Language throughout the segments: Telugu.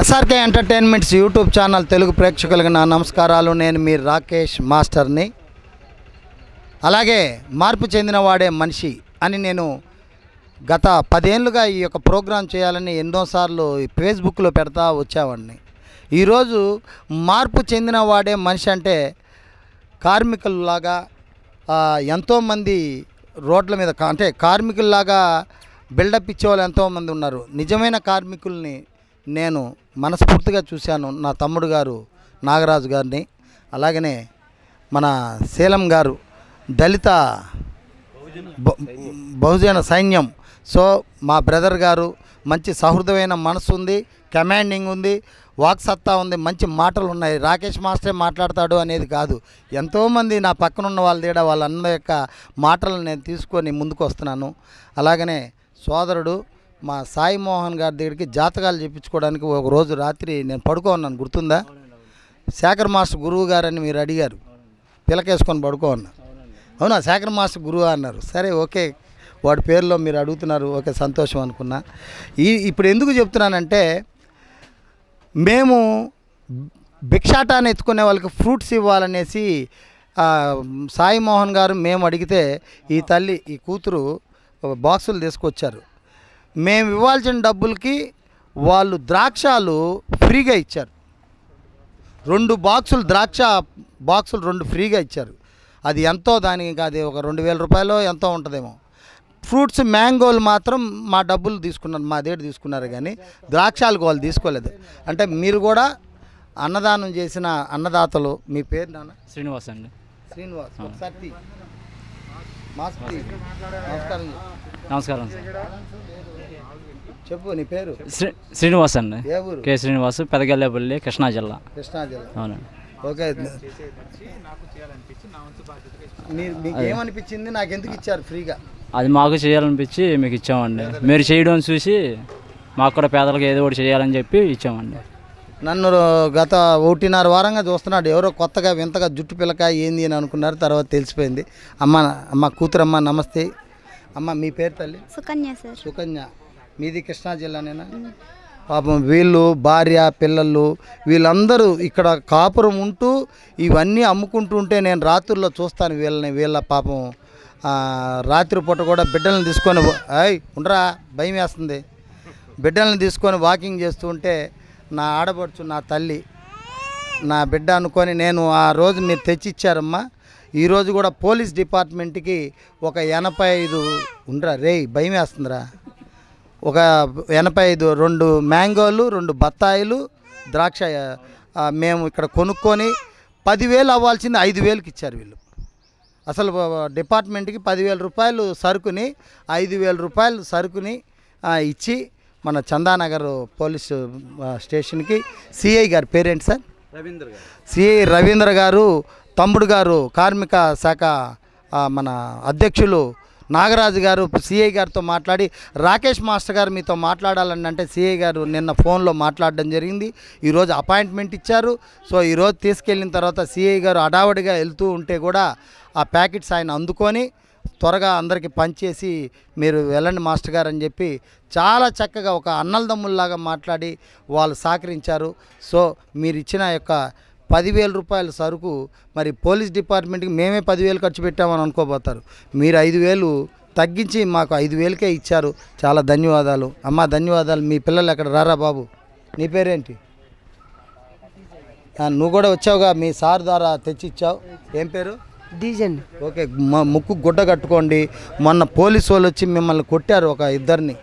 SRK entertainments YouTube channel Telugu ప్రేక్షకులకు నా నమస్కారాలు నేను మీ రాకేష్ మాస్టర్ని అలాగే మార్పు చెందిన వాడే మనిషి అని నేను గత పదేళ్ళుగా ఈ యొక్క ప్రోగ్రాం చేయాలని ఎన్నోసార్లు ఫేస్బుక్లో పెడతా వచ్చేవాడిని ఈరోజు మార్పు చెందిన వాడే మనిషి అంటే కార్మికుల్లాగా ఎంతోమంది రోడ్ల మీద అంటే కార్మికుల్లాగా బిల్డప్ ఇచ్చేవాళ్ళు వాళ్ళు ఎంతోమంది ఉన్నారు నిజమైన కార్మికుల్ని నేను మనస్ఫూర్తిగా చూశాను నా తమ్ముడు గారు నాగరాజు గారిని అలాగనే మన శీలం గారు దళిత బహుజన సైన్యం సో మా బ్రదర్ గారు మంచి సహృదమైన మనసు ఉంది కమాండింగ్ ఉంది వాక్సత్తా ఉంది మంచి మాటలు ఉన్నాయి రాకేష్ మాస్టరే మాట్లాడతాడు అనేది కాదు ఎంతోమంది నా పక్కనున్న వాళ్ళ దగ్గర వాళ్ళందరి యొక్క మాటలను నేను తీసుకొని ముందుకు వస్తున్నాను అలాగనే సోదరుడు మా సాయి మోహన్ గారి దగ్గరికి జాతకాలు చెప్పించుకోవడానికి ఒక రోజు రాత్రి నేను పడుకో ఉన్నాను గుర్తుందా శేఖర్ మాస్టర్ గురువు గారని మీరు అడిగారు పిలకేసుకొని పడుకో అవునా శేఖర్ మాస్టర్ గురువు అన్నారు సరే ఓకే వాడి పేరులో మీరు అడుగుతున్నారు ఓకే సంతోషం అనుకున్నా ఈ ఇప్పుడు ఎందుకు చెప్తున్నానంటే మేము భిక్షాటాన్ని ఎత్తుకునే వాళ్ళకి ఫ్రూట్స్ ఇవ్వాలనేసి సాయి మోహన్ గారు మేము అడిగితే ఈ తల్లి ఈ కూతురు బాక్సులు తీసుకొచ్చారు మేము ఇవ్వాల్సిన డబ్బులకి వాళ్ళు ద్రాక్షలు ఫ్రీగా ఇచ్చారు రెండు బాక్సులు ద్రాక్ష బాక్సులు రెండు ఫ్రీగా ఇచ్చారు అది ఎంతో దానికి అది ఒక రెండు వేల రూపాయలు ఎంతో ఉంటుందేమో ఫ్రూట్స్ మ్యాంగోలు మాత్రం మా డబ్బులు తీసుకున్నారు మా దగ్గర తీసుకున్నారు కానీ ద్రాక్షాలకు వాళ్ళు తీసుకోలేదు అంటే మీరు కూడా అన్నదానం చేసిన అన్నదాతలు మీ పేరు నాన్న శ్రీనివాస్ అండి శ్రీనివాస్ ఒకసారి నమస్కారం నమస్కారం చెప్పు నీ పేరు శ్రీ శ్రీనివాస్ అండి ఏ ఊరు కే శ్రీనివాస్ పెదగల్లేపల్లి కృష్ణా జిల్లా కృష్ణా జిల్లా అవునండి ఓకే మీకు ఏమనిపించింది నాకు ఎందుకు ఇచ్చారు ఫ్రీగా అది మాకు చేయాలనిపించి మీకు ఇచ్చామండి మీరు చేయడం చూసి మాకు కూడా పేదలకు ఏదో ఒకటి చేయాలని చెప్పి ఇచ్చామండి నన్ను గత ఒకటిన్నర వారంగా చూస్తున్నాడు ఎవరో కొత్తగా వింతగా జుట్టు పిల్లకాయ ఏంది అని అనుకున్నారు తర్వాత తెలిసిపోయింది అమ్మ అమ్మ కూతురమ్మ నమస్తే అమ్మ మీ పేరు తల్లి సుకన్య సార్ సుకన్య మీది కృష్ణా జిల్లానేనా పాపం వీళ్ళు భార్య పిల్లలు వీళ్ళందరూ ఇక్కడ కాపురం ఉంటూ ఇవన్నీ అమ్ముకుంటూ ఉంటే నేను రాత్రుల్లో చూస్తాను వీళ్ళని వీళ్ళ పాపం రాత్రిపూట కూడా బిడ్డలను తీసుకొని అయ్ ఉండరా భయం వేస్తుంది బిడ్డలను తీసుకొని వాకింగ్ చేస్తూ ఉంటే నా ఆడబడుచు నా తల్లి నా బిడ్డ అనుకొని నేను ఆ రోజు మీరు తెచ్చిచ్చారమ్మా ఈరోజు కూడా పోలీస్ డిపార్ట్మెంట్కి ఒక ఎనభై ఐదు ఉండరా రే భయం వేస్తుందిరా ఒక ఎనభై ఐదు రెండు మ్యాంగోలు రెండు బత్తాయిలు ద్రాక్ష మేము ఇక్కడ కొనుక్కొని పదివేలు అవ్వాల్సింది ఐదు వేలకి ఇచ్చారు వీళ్ళు అసలు డిపార్ట్మెంట్కి పదివేల రూపాయలు సరుకుని ఐదు వేల రూపాయలు సరుకుని ఇచ్చి మన చందానగర్ పోలీస్ స్టేషన్కి సిఐ గారు పేరేంటి సార్ రవీంద్ర సిఐ రవీంద్ర గారు తమ్ముడు గారు కార్మిక శాఖ మన అధ్యక్షులు నాగరాజు గారు సిఐ గారితో మాట్లాడి రాకేష్ మాస్టర్ గారు మీతో మాట్లాడాలని అంటే సిఐ గారు నిన్న ఫోన్లో మాట్లాడడం జరిగింది ఈరోజు అపాయింట్మెంట్ ఇచ్చారు సో ఈరోజు తీసుకెళ్ళిన తర్వాత సిఐ గారు అడావడిగా వెళ్తూ ఉంటే కూడా ఆ ప్యాకెట్స్ ఆయన అందుకొని త్వరగా అందరికీ పంచేసి మీరు వెళ్ళండి మాస్టర్ గారు అని చెప్పి చాలా చక్కగా ఒక అన్నలదమ్ముల్లాగా మాట్లాడి వాళ్ళు సహకరించారు సో మీరు ఇచ్చిన యొక్క పదివేల రూపాయల సరుకు మరి పోలీస్ డిపార్ట్మెంట్కి మేమే పదివేలు ఖర్చు పెట్టామని అనుకోబోతారు మీరు ఐదు వేలు తగ్గించి మాకు ఐదు వేలకే ఇచ్చారు చాలా ధన్యవాదాలు అమ్మ ధన్యవాదాలు మీ పిల్లలు ఎక్కడ రారా బాబు నీ పేరేంటి నువ్వు కూడా వచ్చావుగా మీ సార్ ద్వారా తెచ్చి ఇచ్చావు ఏం పేరు డీజండి ఓకే ముక్కు గుడ్డ కట్టుకోండి మొన్న పోలీసు వాళ్ళు వచ్చి మిమ్మల్ని కొట్టారు ఒక ఇద్దరిని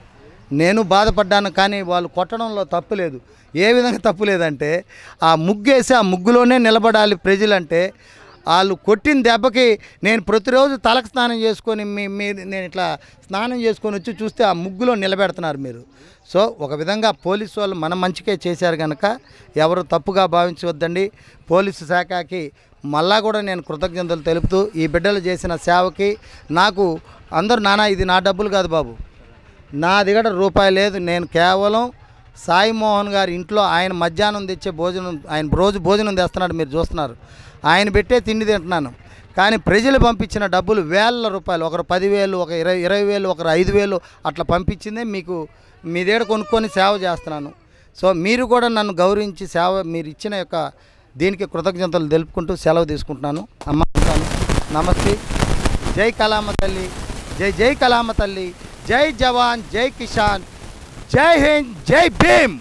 నేను బాధపడ్డాను కానీ వాళ్ళు కొట్టడంలో తప్పు లేదు ఏ విధంగా తప్పు లేదంటే ఆ ముగ్గేసి ఆ ముగ్గులోనే నిలబడాలి ప్రజలంటే వాళ్ళు కొట్టిన దెబ్బకి నేను ప్రతిరోజు తలకు స్నానం చేసుకొని మీ మీ నేను ఇట్లా స్నానం చేసుకొని వచ్చి చూస్తే ఆ ముగ్గులో నిలబెడుతున్నారు మీరు సో ఒక విధంగా పోలీసు వాళ్ళు మన మంచికే చేశారు కనుక ఎవరు తప్పుగా భావించవద్దండి పోలీసు శాఖకి మళ్ళా కూడా నేను కృతజ్ఞతలు తెలుపుతూ ఈ బిడ్డలు చేసిన సేవకి నాకు అందరూ నానా ఇది నా డబ్బులు కాదు బాబు నా దగ్గర రూపాయి లేదు నేను కేవలం సాయి మోహన్ గారి ఇంట్లో ఆయన మధ్యాహ్నం తెచ్చే భోజనం ఆయన రోజు భోజనం తెస్తున్నాడు మీరు చూస్తున్నారు ఆయన పెట్టే తిండి తింటున్నాను కానీ ప్రజలు పంపించిన డబ్బులు వేల రూపాయలు ఒకరు పదివేలు ఒక ఇరవై ఇరవై వేలు ఒకరు ఐదు వేలు అట్లా పంపించిందే మీకు మీ దగ్గర కొనుక్కొని సేవ చేస్తున్నాను సో మీరు కూడా నన్ను గౌరవించి సేవ మీరు ఇచ్చిన యొక్క దీనికి కృతజ్ఞతలు తెలుపుకుంటూ సెలవు తీసుకుంటున్నాను అమ్మ నమస్తే జై కళామ తల్లి జై జై కళామ తల్లి जय जवान जय किसान जय हिंद जय भीम